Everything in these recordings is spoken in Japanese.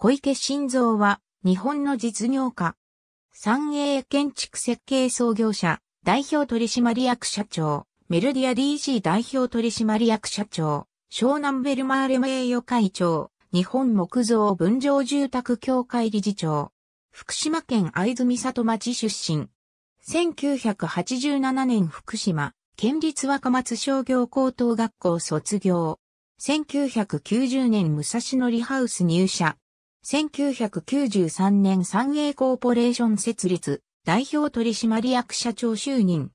小池晋三は、日本の実業家。三栄建築設計創業者、代表取締役社長、メルディア DG 代表取締役社長、湘南ベルマーレ名誉会長、日本木造分譲住宅協会理事長、福島県藍津里町出身。1987年福島、県立若松商業高等学校卒業。1990年武蔵野リハウス入社。1993年三栄コーポレーション設立、代表取締役社長就任。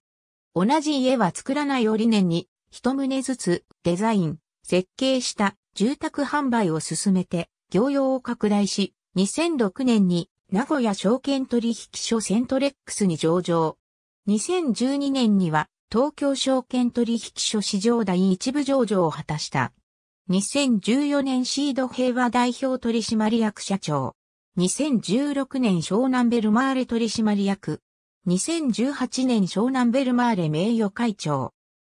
同じ家は作らないを理念に、一棟ずつデザイン、設計した住宅販売を進めて、業用を拡大し、2006年に名古屋証券取引所セントレックスに上場。2012年には東京証券取引所市場第一部上場を果たした。2014年シード平和代表取締役社長。2016年湘南ベルマーレ取締役。2018年湘南ベルマーレ名誉会長。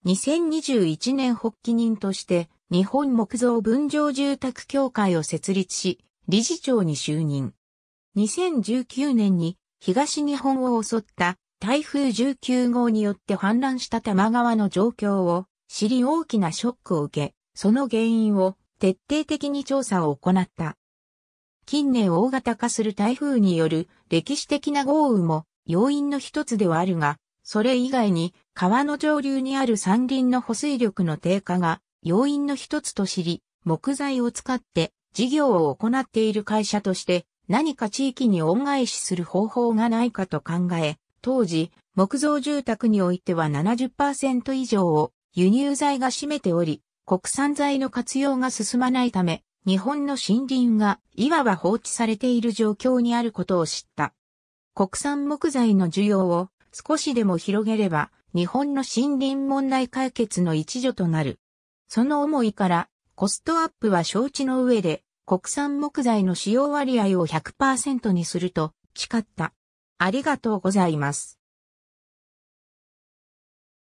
2021年発起人として日本木造分譲住宅協会を設立し、理事長に就任。2019年に東日本を襲った台風19号によって氾濫した多摩川の状況を知り大きなショックを受け、その原因を徹底的に調査を行った。近年大型化する台風による歴史的な豪雨も要因の一つではあるが、それ以外に川の上流にある山林の保水力の低下が要因の一つと知り、木材を使って事業を行っている会社として何か地域に恩返しする方法がないかと考え、当時木造住宅においては70%以上を輸入材が占めており、国産材の活用が進まないため、日本の森林がいわば放置されている状況にあることを知った。国産木材の需要を少しでも広げれば、日本の森林問題解決の一助となる。その思いから、コストアップは承知の上で、国産木材の使用割合を100%にすると誓った。ありがとうございます。